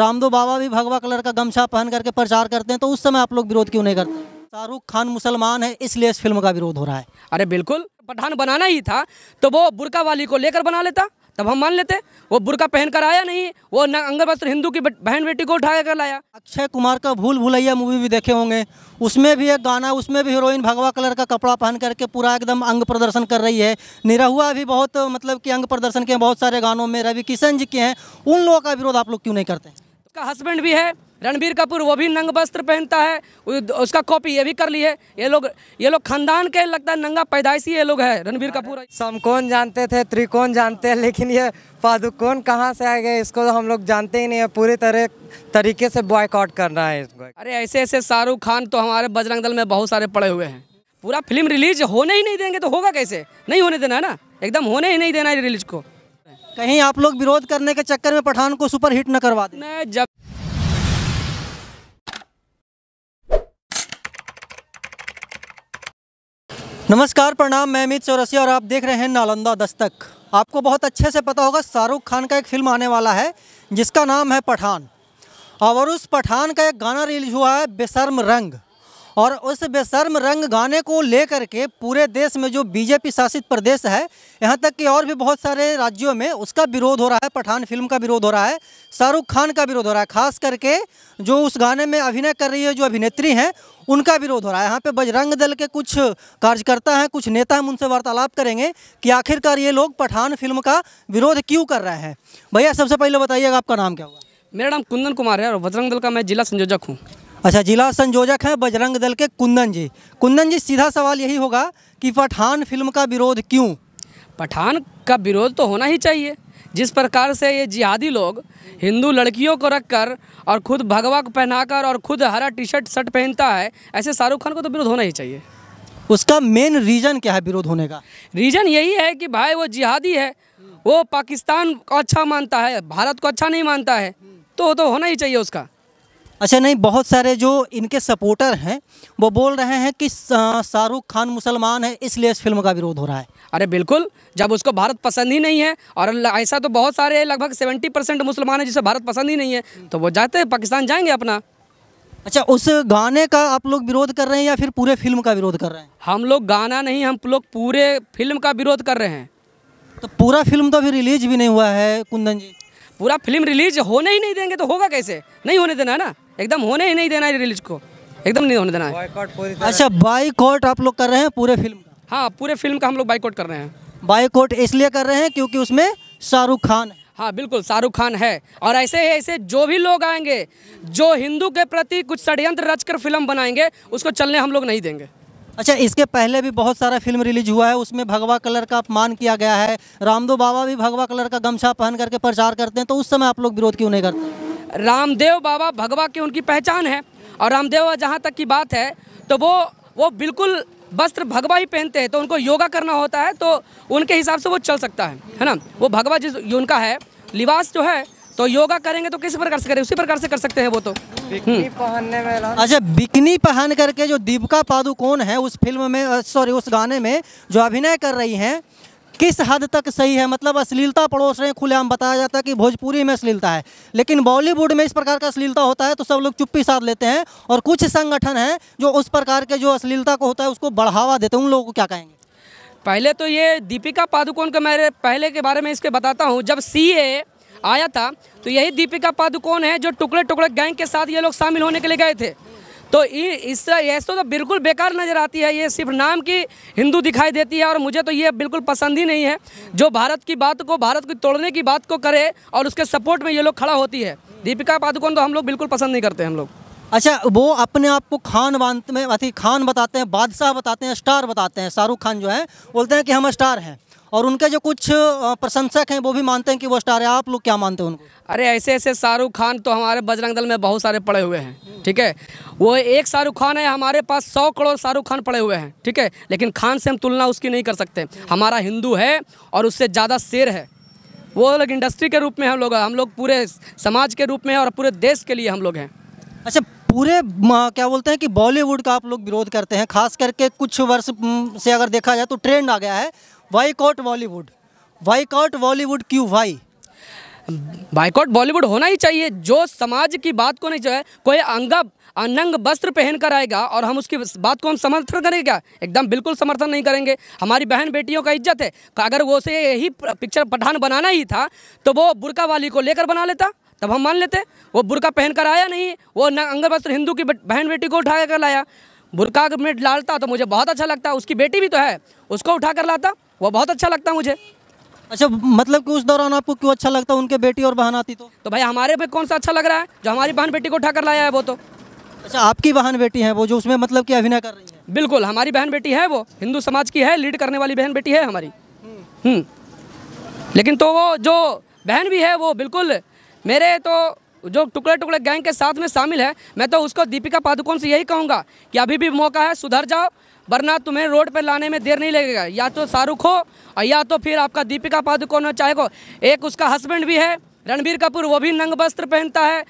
रामदेव बाबा भी भगवा कलर का गमछा पहन करके प्रचार करते हैं तो उस समय आप लोग विरोध क्यों नहीं करते शाहरुख खान मुसलमान है इसलिए इस फिल्म का विरोध हो रहा है अरे बिल्कुल पठान बनाना ही था तो वो बुरका वाली को लेकर बना लेता तब हम मान लेते वो बुरका पहन कर आया नहीं वो न अंगर वस्त्र हिंदू की बहन बेटी को उठाया कर लाया अक्षय कुमार का भूल भुलैया मूवी भी देखे होंगे उसमें भी एक गाना उसमें भी हीरोइन भगवा कलर का कपड़ा पहन करके पूरा एकदम अंग प्रदर्शन कर रही है निरहुआ भी बहुत मतलब कि अंग प्रदर्शन के बहुत सारे गानों में रवि किशन जी के हैं उन लोगों का विरोध आप लोग क्यों नहीं करते हैं उसका हस्बैंड भी है रणबीर कपूर वो भी नंग वस्त्र पहनता है उसका कॉपी ये भी कर ली है ये लोग ये लोग खानदान के लगता है नंगा पैदाइशी ये लोग है रणबीर कपूर समकोण जानते थे त्रिकोण जानते हैं लेकिन ये पादुकोण कहाँ से आ गए इसको तो हम लोग जानते ही नहीं है पूरी तरह तरीके से बॉयकॉट करना है इसको अरे ऐसे ऐसे शाहरुख खान तो हमारे बजरंग दल में बहुत सारे पड़े हुए हैं पूरा फिल्म रिलीज होने ही नहीं देंगे तो होगा कैसे नहीं होने देना है ना एकदम होने ही नहीं देना है रिलीज को कहीं आप लोग विरोध करने के चक्कर में पठान को सुपर हिट न करवा दें जब नमस्कार प्रणाम मैं अमित चौरसिया और आप देख रहे हैं नालंदा दस्तक आपको बहुत अच्छे से पता होगा शाहरुख खान का एक फिल्म आने वाला है जिसका नाम है पठान और उस पठान का एक गाना रिलीज हुआ है बेसर्म रंग और उस बेशर्म रंग गाने को लेकर के पूरे देश में जो बीजेपी शासित प्रदेश है यहाँ तक कि और भी बहुत सारे राज्यों में उसका विरोध हो रहा है पठान फिल्म का विरोध हो रहा है शाहरुख खान का विरोध हो रहा है खास करके जो उस गाने में अभिनय कर रही है जो अभिनेत्री हैं उनका विरोध हो रहा है यहाँ पे बजरंग दल के कुछ कार्यकर्ता हैं कुछ नेता हम उनसे वार्तालाप करेंगे कि आखिरकार ये लोग पठान फिल्म का विरोध क्यों कर रहे हैं भैया सबसे पहले बताइएगा आपका नाम क्या हुआ मेरा नाम कुंदन कुमार है और बजरंग दल का मैं जिला संयोजक हूँ अच्छा जिला संयोजक हैं बजरंग दल के कुंदन जी कुंदन जी सीधा सवाल यही होगा कि पठान फिल्म का विरोध क्यों पठान का विरोध तो होना ही चाहिए जिस प्रकार से ये जिहादी लोग हिंदू लड़कियों को रखकर और खुद भगवा को पहनाकर और खुद हरा टी शर्ट शर्ट पहनता है ऐसे शाहरुख खान को तो विरोध होना ही चाहिए उसका मेन रीज़न क्या है विरोध होने का रीज़न यही है कि भाई वो जिहादी है वो पाकिस्तान को अच्छा मानता है भारत को अच्छा नहीं मानता है तो तो होना ही चाहिए उसका अच्छा नहीं बहुत सारे जो इनके सपोर्टर हैं वो बोल रहे हैं कि शाहरुख खान मुसलमान है इसलिए इस फिल्म का विरोध हो रहा है अरे बिल्कुल जब उसको भारत पसंद ही नहीं है और ऐसा तो बहुत सारे लगभग सेवेंटी परसेंट मुसलमान है जिसे भारत पसंद ही नहीं है तो वो जाते हैं पाकिस्तान जाएंगे अपना अच्छा उस गाने का आप लोग विरोध कर रहे हैं या फिर पूरे फिल्म का विरोध कर रहे हैं हम लोग गाना नहीं हम लोग पूरे फिल्म का विरोध कर रहे हैं तो पूरा फिल्म तो अभी रिलीज भी नहीं हुआ है कुंदन जी पूरा फिल्म रिलीज होने ही नहीं देंगे तो होगा कैसे नहीं होने देना है ना एकदम होने ही नहीं देना है रिलीज को एकदम नहीं होने देना है अच्छा बाईकॉट आप लोग कर रहे हैं पूरे फिल्म हाँ पूरे फिल्म का हम लोग बाईकॉट कर रहे हैं बाईकॉट इसलिए कर रहे हैं क्योंकि उसमें शाहरुख खान हाँ बिल्कुल शाहरुख खान है और ऐसे ही ऐसे जो भी लोग आएंगे जो हिंदू के प्रति कुछ षडयंत्र रचकर फिल्म बनाएंगे उसको चलने हम लोग नहीं देंगे अच्छा इसके पहले भी बहुत सारा फिल्म रिलीज हुआ है उसमें भगवा कलर का अपमान किया गया है रामदेव बाबा भी भगवा कलर का गमछा पहन करके प्रचार करते हैं तो उस समय आप लोग विरोध क्यों नहीं करते रामदेव बाबा भगवा की उनकी पहचान है और रामदेव बाबा जहाँ तक की बात है तो वो वो बिल्कुल वस्त्र भगवा ही पहनते हैं तो उनको योगा करना होता है तो उनके हिसाब से वो चल सकता है है ना वो भगवा जिस उनका है लिबास जो है तो योगा करेंगे तो किस प्रकार से करें उसी प्रकार से कर सकते हैं वो तो बिकनी हम्म। पहनने वाला अच्छा बिकनी पहन करके जो दीपिका पादुकोण है उस फिल्म में सॉरी उस गाने में जो अभिनय कर रही हैं किस हद तक सही है मतलब अश्लीलता पड़ोस रहे खुलेआम बताया जाता है कि भोजपुरी में अश्लीलता है लेकिन बॉलीवुड में इस प्रकार का अश्लीलता होता है तो सब लोग चुप्पी साध लेते हैं और कुछ संगठन हैं जो उस प्रकार के जो अश्लीलता को होता है उसको बढ़ावा देते हैं उन लोगों को क्या कहेंगे पहले तो ये दीपिका पादुकोण का मैं पहले के बारे में इसके बताता हूँ जब सी आया था तो यही दीपिका पादुकोण है जो टुकड़े टुकड़े गैंग के साथ ये लोग शामिल होने के लिए गए थे तो इस ये तो, तो बिल्कुल बेकार नज़र आती है ये सिर्फ नाम की हिंदू दिखाई देती है और मुझे तो ये बिल्कुल पसंद ही नहीं है जो भारत की बात को भारत को तोड़ने की बात को करे और उसके सपोर्ट में ये लोग खड़ा होती है दीपिका पादुकोण तो हम लोग बिल्कुल पसंद नहीं करते हम लोग अच्छा वो अपने आप को खान बांध में अति खान बताते हैं बादशाह बताते हैं स्टार बताते हैं शाहरुख खान जो है बोलते हैं कि हम स्टार हैं और उनके जो कुछ प्रशंसक हैं वो भी मानते हैं कि वो स्टार है आप लोग क्या मानते हैं उनको अरे ऐसे ऐसे शाहरुख खान तो हमारे बजरंग दल में बहुत सारे पड़े हुए हैं ठीक है वो एक शाहरुख खान है हमारे पास सौ करोड़ शाहरुख खान पड़े हुए हैं ठीक है लेकिन खान से हम तुलना उसकी नहीं कर सकते हमारा हिंदू है और उससे ज़्यादा शेर है वो लोग इंडस्ट्री के रूप में हम लोग हम लोग पूरे समाज के रूप में और पूरे देश के लिए हम लोग हैं अच्छा पूरे क्या बोलते हैं कि बॉलीवुड का आप लोग विरोध करते हैं खास करके कुछ वर्ष से अगर देखा जाए तो ट्रेंड आ गया है वाईकॉट बॉलीवुड वाईकॉट बॉलीवुड क्यों भाई बाइकआउट बॉलीवुड होना ही चाहिए जो समाज की बात को नहीं जो है कोई अंगा अनंग वस्त्र पहन कर आएगा और हम उसकी बात को हम समर्थन करेंगे क्या एकदम बिल्कुल समर्थन नहीं करेंगे हमारी बहन बेटियों का इज्जत है अगर वो उसे यही पिक्चर पठान बनाना ही था तो वो बुरका वाली को लेकर बना लेता तब हम मान लेते वो बुरका पहन कर आया नहीं वो अंग वस्त्र हिंदू की बहन बेटी को उठा कर लाया बुरका में डालता तो मुझे बहुत अच्छा लगता उसकी बेटी भी तो है उसको उठा कर लाता वो बहुत अच्छा लगता मुझे अच्छा मतलब कि उस दौरान आपको क्यों अच्छा लगता उनके बेटी और बहन आती तो तो भाई हमारे पे कौन सा अच्छा लग रहा है जो हमारी बहन बेटी को उठा कर लाया है वो तो अच्छा आपकी बहन बेटी है वो जो उसमें मतलब कि अभिनय कर रही है बिल्कुल हमारी बहन बेटी है वो हिंदू समाज की है लीड करने वाली बहन बेटी है हमारी हम्म। हम्म। लेकिन तो वो जो बहन भी है वो बिल्कुल मेरे तो जो टुकड़े टुकड़े गैंग के साथ में शामिल है मैं तो उसको दीपिका पादुकोण से यही कहूँगा कि अभी भी मौका है सुधर जाओ वरना तुम्हें रोड पर लाने में देर नहीं लगेगा या तो शाहरुख हो या तो फिर आपका दीपिका पादुकोण हो चाहे को एक उसका हस्बैंड भी है रणबीर कपूर वो भी नंग वस्त्र पहनता है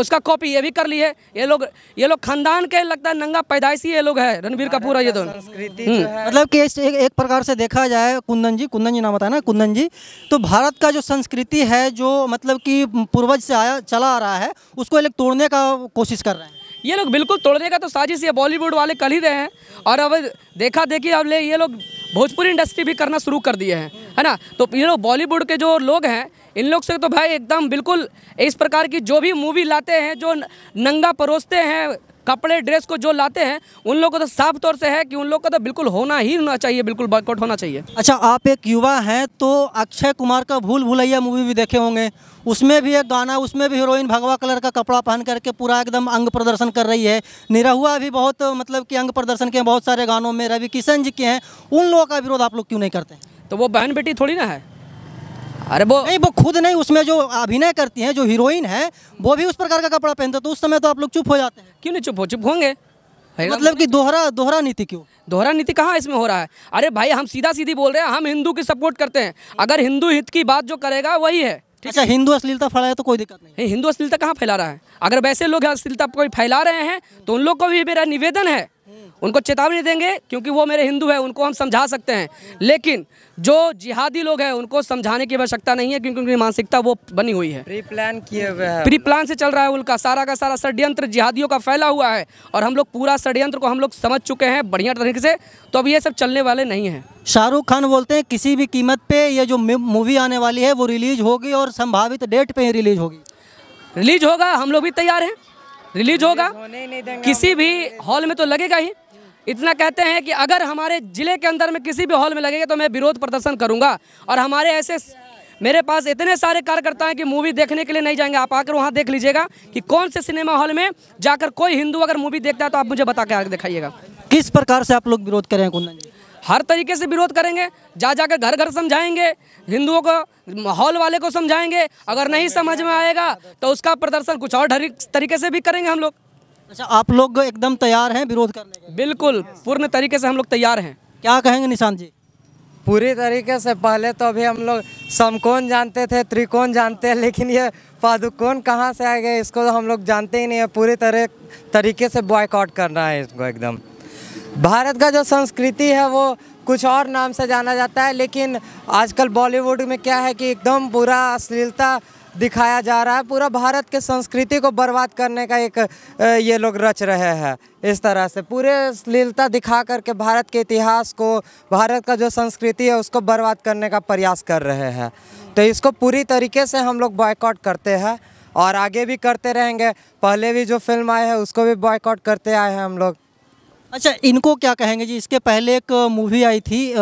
उसका कॉपी ये भी कर ली है ये लोग ये लोग खानदान के लगता है नंगा पैदाइशी ये लोग है रणबीर हाँ, कपूर है ये दोनों हम्म। मतलब कि एक, एक प्रकार से देखा जाए कुंदन जी कुंदन जी नाम बताया ना कुंदन जी तो भारत का जो संस्कृति है जो मतलब कि पूर्वज से आया चला आ रहा है उसको ये लोग तोड़ने का कोशिश कर रहे हैं ये लोग बिल्कुल तोड़ने का तो साजिश ये बॉलीवुड वाले कर ही रहे हैं और अब देखा देखिए अब ले ये लोग भोजपुरी इंडस्ट्री भी करना शुरू कर दिए हैं है ना तो ये लोग बॉलीवुड के जो लोग हैं इन लोग से तो भाई एकदम बिल्कुल इस प्रकार की जो भी मूवी लाते हैं जो नंगा परोसते हैं कपड़े ड्रेस को जो लाते हैं उन लोगों को तो साफ तौर से है कि उन लोग का तो बिल्कुल होना ही होना चाहिए बिल्कुल बॉयकॉट होना चाहिए अच्छा आप एक युवा हैं तो अक्षय कुमार का भूल भुलैया मूवी भी देखे होंगे उसमें भी एक गाना उसमें भी हीरोइन भगवा कलर का कपड़ा पहन करके पूरा एकदम अंग प्रदर्शन कर रही है निरहुआ भी बहुत मतलब कि अंग प्रदर्शन के बहुत सारे गानों में रवि किशन जी के हैं उन लोगों का विरोध आप लोग क्यों नहीं करते तो वो बहन बेटी थोड़ी ना है अरे वो नहीं वो खुद नहीं उसमें जो अभिनय करती हैं जो हीरोइन है वो भी उस प्रकार का कपड़ा पहनते तो उस समय तो आप लोग चुप हो जाते हैं क्यों नहीं चुप हो चुप होंगे मतलब कि दोहरा दोहरा नीति क्यों दोहरा नीति कहाँ इसमें हो रहा है अरे भाई हम सीधा सीधी बोल रहे हैं हम हिंदू की सपोर्ट करते हैं अगर हिंदू हित की बात जो करेगा वही है अच्छा हिंदू अश्लीलता फैलाए तो कोई दिक्कत नहीं हिंदू अश्लीलता कहाँ फैला रहा है अगर वैसे लोग अश्लीलता कोई फैला रहे हैं तो उन लोग को भी मेरा निवेदन है उनको चेतावनी देंगे क्योंकि वो मेरे हिंदू हैं उनको हम समझा सकते हैं लेकिन जो जिहादी लोग हैं उनको समझाने की आवश्यकता नहीं है क्योंकि उनकी मानसिकता वो बनी हुई है प्री प्लान किए हुए हैं प्री प्लान से चल रहा है उनका सारा का सारा षड्यंत्र जिहादियों का फैला हुआ है और हम लोग पूरा षड्यंत्र को हम लोग समझ चुके हैं बढ़िया तरीके से तो अब ये सब चलने वाले नहीं है शाहरुख खान बोलते हैं किसी भी कीमत पे ये जो मूवी आने वाली है वो रिलीज होगी और संभावित डेट पे ही रिलीज होगी रिलीज होगा हम लोग भी तैयार हैं रिलीज होगा किसी भी हॉल में तो लगेगा ही इतना कहते हैं कि अगर हमारे ज़िले के अंदर में किसी भी हॉल में लगेगा तो मैं विरोध प्रदर्शन करूँगा और हमारे ऐसे मेरे पास इतने सारे कार्यकर्ता हैं कि मूवी देखने के लिए नहीं जाएंगे आप आकर वहाँ देख लीजिएगा कि कौन से सिनेमा हॉल में जाकर कोई हिंदू अगर मूवी देखता है तो आप मुझे बता के आगे दिखाइएगा किस प्रकार से आप लोग विरोध करें कुंदन जी हर तरीके से विरोध करेंगे जा जाकर घर घर समझाएंगे हिंदुओं को हॉल वाले को समझाएंगे अगर नहीं समझ में आएगा तो उसका प्रदर्शन कुछ और तरीके से भी करेंगे हम लोग अच्छा आप लोग एकदम तैयार हैं विरोध करने के बिल्कुल पूर्ण तरीके से हम लोग तैयार हैं क्या कहेंगे निशान जी पूरी तरीके से पहले तो अभी हम लोग समकोण जानते थे त्रिकोण जानते हैं लेकिन ये पादुकोण कहाँ से आ गए इसको तो हम लोग जानते ही नहीं है पूरी तरह तरीके से बॉयकॉट करना है इसको एकदम भारत का जो संस्कृति है वो कुछ और नाम से जाना जाता है लेकिन आजकल बॉलीवुड में क्या है कि एकदम पूरा अश्लीलता दिखाया जा रहा है पूरा भारत के संस्कृति को बर्बाद करने का एक ये लोग रच रहे हैं इस तरह से पूरे अश्लीलता दिखा करके भारत के इतिहास को भारत का जो संस्कृति है उसको बर्बाद करने का प्रयास कर रहे हैं तो इसको पूरी तरीके से हम लोग बॉयकॉट करते हैं और आगे भी करते रहेंगे पहले भी जो फिल्म आए हैं उसको भी बॉयकॉट करते आए हैं हम लोग अच्छा इनको क्या कहेंगे जी इसके पहले एक मूवी आई थी आ,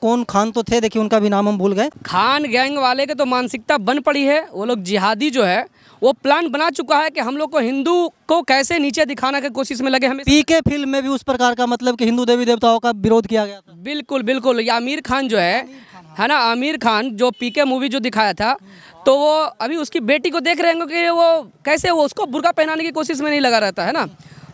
कौन खान तो थे देखिए उनका भी नाम हम भूल गए खान गैंग वाले के तो मानसिकता बन पड़ी है वो लोग जिहादी जो है वो प्लान बना चुका है कि हम लोग को हिंदू को कैसे नीचे दिखाने की कोशिश में लगे हमें पी के फिल्म में भी उस प्रकार का मतलब कि हिंदू देवी देवताओं का विरोध किया गया था बिल्कुल बिल्कुल या आमिर खान जो है है ना आमिर खान जो पीके मूवी जो दिखाया था तो वो अभी उसकी बेटी को देख रहे होंगे कि वो कैसे वो उसको बुरका पहनाने की कोशिश में नहीं लगा रहता है ना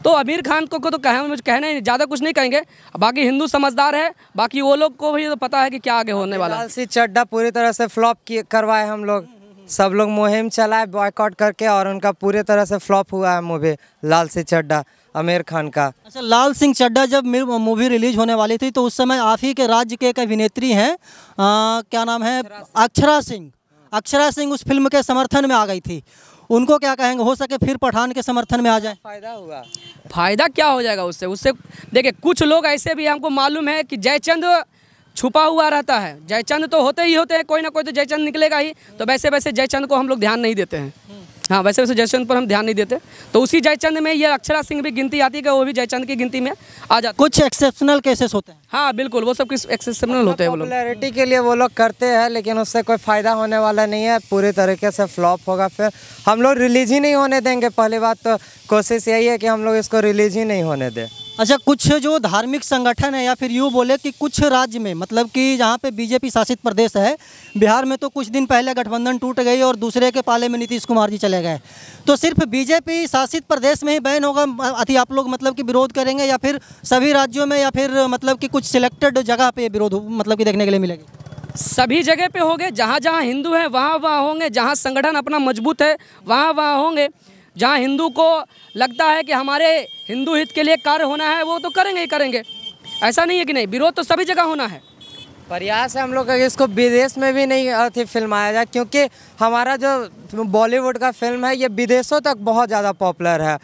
तो आमिर खान को, को तो कह कहना ही ज़्यादा कुछ नहीं कहेंगे बाकी हिंदू समझदार है बाकी वो लोग को भी तो पता है कि क्या आगे होने वाला है चड्डा पूरी तरह से फ्लॉप करवाए हम लोग सब लोग मुहिम चलाए बॉयकॉट करके और उनका पूरी तरह से फ्लॉप हुआ है मूवी लाल सिंह चड्डा आमिर खान का अच्छा लाल सिंह चड्डा जब मूवी रिलीज होने वाली थी तो उस समय आप ही के राज्य के एक अभिनेत्री हैं क्या नाम है अक्षरा सिंह अक्षरा सिंह उस फिल्म के समर्थन में आ गई थी उनको क्या कहेंगे हो सके फिर पठान के समर्थन में आ जाए फायदा हुआ फायदा क्या हो जाएगा उससे उससे देखिए कुछ लोग ऐसे भी हमको मालूम है कि जयचंद छुपा हुआ रहता है जयचंद तो होते ही होते हैं कोई ना कोई तो जयचंद निकलेगा ही तो वैसे वैसे जयचंद को हम लोग ध्यान नहीं देते हैं हम्म। हाँ वैसे वैसे जयचंद पर हम ध्यान नहीं देते तो उसी जयचंद में ये अक्षरा सिंह भी गिनती आती है वो भी जयचंद की गिनती में आ जाता कुछ एक्सेप्शनल केसेस होते हैं हाँ बिल्कुल वो सब किस एक्सेप्शनल होते हैं पॉपुलैरिटी के लिए वो लोग करते हैं लेकिन उससे कोई फ़ायदा होने वाला नहीं है पूरी तरीके से फ्लॉप होगा फिर हम लोग रिलीज ही नहीं होने देंगे पहली बात तो कोशिश यही है कि हम लोग इसको रिलीज ही नहीं होने दें अच्छा कुछ जो धार्मिक संगठन है या फिर यूँ बोले कि कुछ राज्य में मतलब कि जहाँ पे बीजेपी शासित प्रदेश है बिहार में तो कुछ दिन पहले गठबंधन टूट गई और दूसरे के पाले में नीतीश कुमार जी चले गए तो सिर्फ बीजेपी शासित प्रदेश में ही बैन होगा अति आप लोग मतलब कि विरोध करेंगे या फिर सभी राज्यों में या फिर मतलब कि कुछ सिलेक्टेड जगह पर विरोध मतलब कि देखने के लिए मिलेगी सभी जगह पे होंगे जहाँ जहाँ हिंदू हैं वहाँ वहाँ होंगे जहाँ संगठन अपना मजबूत है वहाँ वहाँ होंगे जहाँ हिंदू को लगता है कि हमारे हिंदू हित के लिए कार्य होना है वो तो करेंगे ही करेंगे ऐसा नहीं है कि नहीं विरोध तो सभी जगह होना है प्रयास है हम लोग का इसको विदेश में भी नहीं अथी फिल्माया जाए क्योंकि हमारा जो बॉलीवुड का फिल्म है ये विदेशों तक बहुत ज़्यादा पॉपुलर है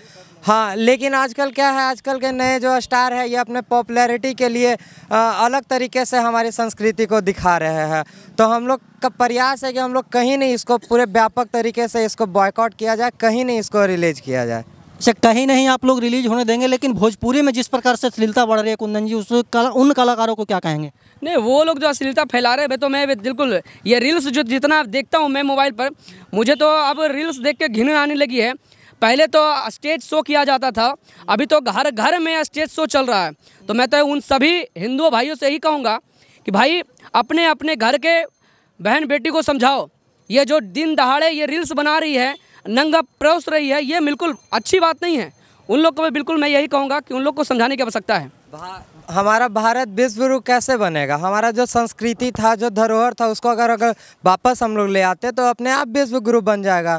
हाँ लेकिन आजकल क्या है आजकल के नए जो स्टार है ये अपने पॉपुलैरिटी के लिए अलग तरीके से हमारी संस्कृति को दिखा रहे हैं तो हम लोग का प्रयास है कि हम लोग कहीं नहीं इसको पूरे व्यापक तरीके से इसको बॉयकॉट किया जाए कहीं नहीं इसको रिलीज किया जाए अच्छा कहीं नहीं आप लोग रिलीज होने देंगे लेकिन भोजपुरी में जिस प्रकार से अश्लीलता बढ़ रही है कुंदन जी उस कला उन कलाकारों को क्या कहेंगे नहीं वो लोग जो अश्लीलता फैला रहे हैं तो मैं बिल्कुल ये रील्स जो जितना देखता हूँ मैं मोबाइल पर मुझे तो अब रील्स देख के घिन आने लगी है पहले तो स्टेज शो किया जाता था अभी तो घर घर में स्टेज शो चल रहा है तो मैं तो उन सभी हिंदुओं भाइयों से ही कहूँगा कि भाई अपने अपने घर के बहन बेटी को समझाओ ये जो दिन दहाड़े ये रील्स बना रही है नंगा परोस रही है ये बिल्कुल अच्छी बात नहीं है उन लोग को मैं बिल्कुल मैं यही कहूँगा कि उन लोग को समझाने की आवश्यकता है हमारा भारत विश्व गुरु कैसे बनेगा हमारा जो संस्कृति था जो धरोहर था उसको अगर अगर वापस हम लोग ले आते तो अपने आप विश्व गुरु बन जाएगा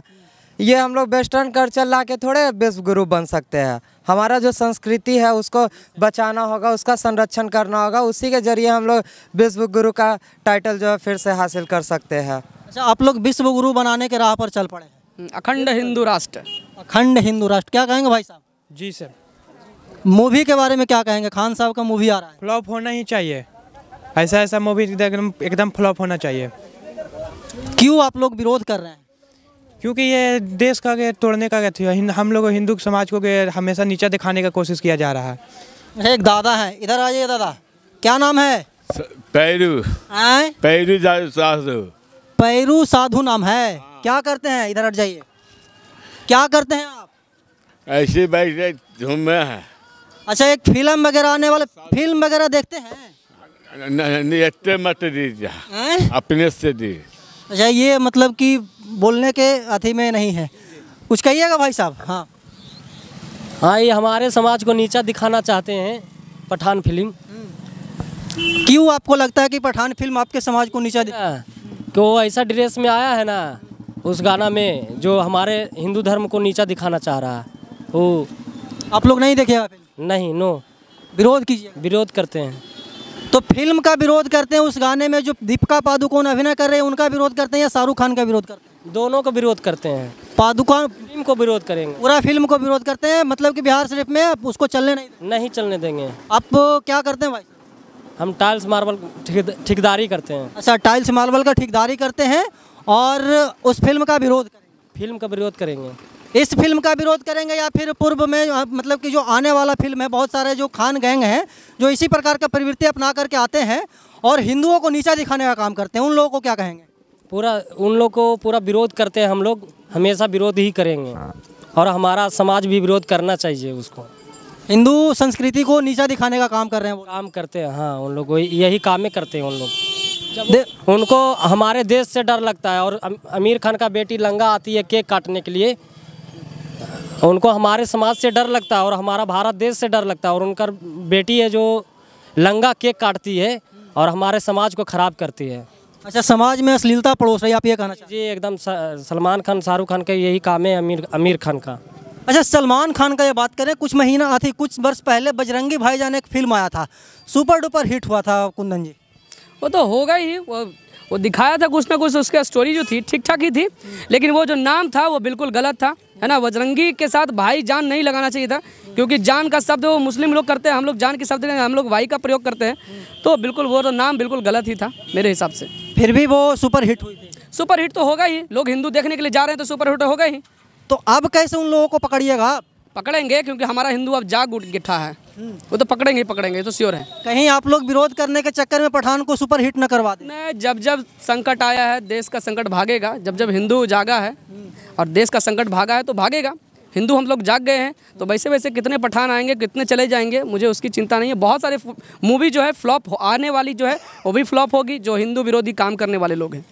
ये हम लोग वेस्टर्न कल्चर ला के थोड़े विश्व गुरु बन सकते हैं हमारा जो संस्कृति है उसको बचाना होगा उसका संरक्षण करना होगा उसी के जरिए हम लोग विश्व गुरु का टाइटल जो है फिर से हासिल कर सकते हैं अच्छा आप लोग विश्व गुरु बनाने के राह पर चल पड़े हैं हम्म, अखंड हिंदू राष्ट्र अखंड हिंदू राष्ट्र क्या कहेंगे भाई साहब जी सर मूवी के बारे में क्या कहेंगे खान साहब का मूवी आ रहा है फ्लॉप होना ही चाहिए ऐसा ऐसा मूवी एकदम एकदम फ्लॉप होना चाहिए क्यों आप लोग विरोध कर रहे हैं क्योंकि ये देश का तोड़ने का गया थी हम लोग हिंदू समाज को हमेशा नीचा दिखाने का कोशिश किया जा रहा है एक दादा है इधर आ जाइए दादा क्या नाम है पैरू पैरू साधु पैरू साधु नाम है हाँ। क्या करते हैं इधर हट जाइए क्या करते हैं आप ऐसे बैठे घूम रहे हैं अच्छा एक फिल्म वगैरह आने वाले फिल्म वगैरह देखते हैं न, न, न, मत दीजिए अपने से दीजिए अच्छा ये मतलब कि बोलने के अथी में नहीं है कुछ कहिएगा भाई साहब हाँ हाँ ये हमारे समाज को नीचा दिखाना चाहते हैं पठान फिल्म क्यों आपको लगता है कि पठान फिल्म आपके समाज को नीचा हाँ, कि वो ऐसा ड्रेस में आया है ना उस गाना में जो हमारे हिंदू धर्म को नीचा दिखाना चाह रहा है वो आप लोग नहीं देखेगा नहीं नो विरोध कीजिए विरोध करते हैं तो फिल्म का विरोध करते हैं उस गाने में जो दीपिका पादुकोण अभिनय कर रहे हैं उनका विरोध करते हैं या शाहरुख खान का विरोध करते हैं दोनों का विरोध करते हैं पादुकोण फिल्म को विरोध करेंगे पूरा फिल्म को विरोध करते हैं मतलब कि बिहार शरीफ में उसको चलने नहीं नहीं चलने देंगे आप क्या करते हैं भाई हम टाइल्स मार्बल ठेकेदारी करते हैं अच्छा टाइल्स मार्बल का ठेकेदारी करते हैं और उस फिल्म का विरोध करेंगे फिल्म का विरोध करेंगे इस फिल्म का विरोध करेंगे या फिर पूर्व में मतलब कि जो आने वाला फिल्म है बहुत सारे जो खान गैंग हैं जो इसी प्रकार का प्रवृत्ति अपना करके आते हैं और हिंदुओं को नीचा दिखाने का काम करते हैं उन लोगों को क्या कहेंगे पूरा उन लोग को पूरा विरोध करते हैं हम लोग हमेशा विरोध ही करेंगे हाँ। और हमारा समाज भी विरोध करना चाहिए उसको हिंदू संस्कृति को नीचा दिखाने का काम कर रहे हैं काम करते हैं हाँ उन लोग यही कामें करते हैं उन लोग उनको हमारे देश से डर लगता है और अमीर खान का बेटी लंगा आती है केक काटने के लिए उनको हमारे समाज से डर लगता है और हमारा भारत देश से डर लगता है और उनका बेटी है जो लंगा केक काटती है और हमारे समाज को ख़राब करती है अच्छा समाज में अश्लीलता पड़ोस रही आप ये कहना चाहिए जी एकदम सलमान खान शाहरुख खान का यही काम है आमिर आमिर खान का अच्छा सलमान खान का ये बात करें कुछ महीना आती कुछ वर्ष पहले बजरंगी जान एक फिल्म आया था सुपर डुपर हिट हुआ था कुंदन जी वो तो होगा ही वो वो दिखाया था कुछ ना कुछ उसका स्टोरी जो थी ठीक ठाक ही थी लेकिन वो जो नाम था वो बिल्कुल गलत था है ना बजरंगी के साथ भाई जान नहीं लगाना चाहिए था क्योंकि जान का शब्द वो मुस्लिम लोग करते हैं हम लोग जान के शब्द हम लोग भाई का प्रयोग करते हैं तो बिल्कुल वो तो नाम बिल्कुल गलत ही था मेरे हिसाब से फिर भी वो सुपर हिट हुई थी सुपर हिट तो होगा ही लोग हिंदू देखने के लिए जा रहे हैं तो सुपर हिट होगा ही तो अब कैसे उन लोगों को पकड़िएगा पकड़ेंगे क्योंकि हमारा हिंदू अब जाग उठ गिठा है वो तो पकड़ेंगे पकड़ेंगे तो श्योर है कहीं आप लोग विरोध करने के चक्कर में पठान को सुपर हिट न करवा दें नहीं जब जब संकट आया है देश का संकट भागेगा जब जब हिंदू जागा है और देश का संकट भागा है तो भागेगा हिंदू हम लोग जाग गए हैं तो वैसे वैसे कितने पठान आएंगे कितने चले जाएंगे मुझे उसकी चिंता नहीं है बहुत सारे मूवी जो है फ्लॉप आने वाली जो है वो भी फ्लॉप होगी जो हिंदू विरोधी काम करने वाले लोग हैं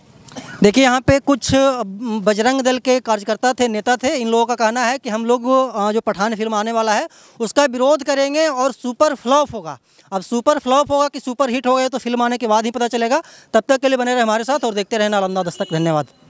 देखिए यहाँ पे कुछ बजरंग दल के कार्यकर्ता थे नेता थे इन लोगों का कहना है कि हम लोग जो पठान फिल्म आने वाला है उसका विरोध करेंगे और सुपर फ्लॉप होगा अब सुपर फ्लॉप होगा कि सुपर हिट हो गए तो फिल्म आने के बाद ही पता चलेगा तब तक के लिए बने रहे हमारे साथ और देखते रहे नालंदा दस्तक धन्यवाद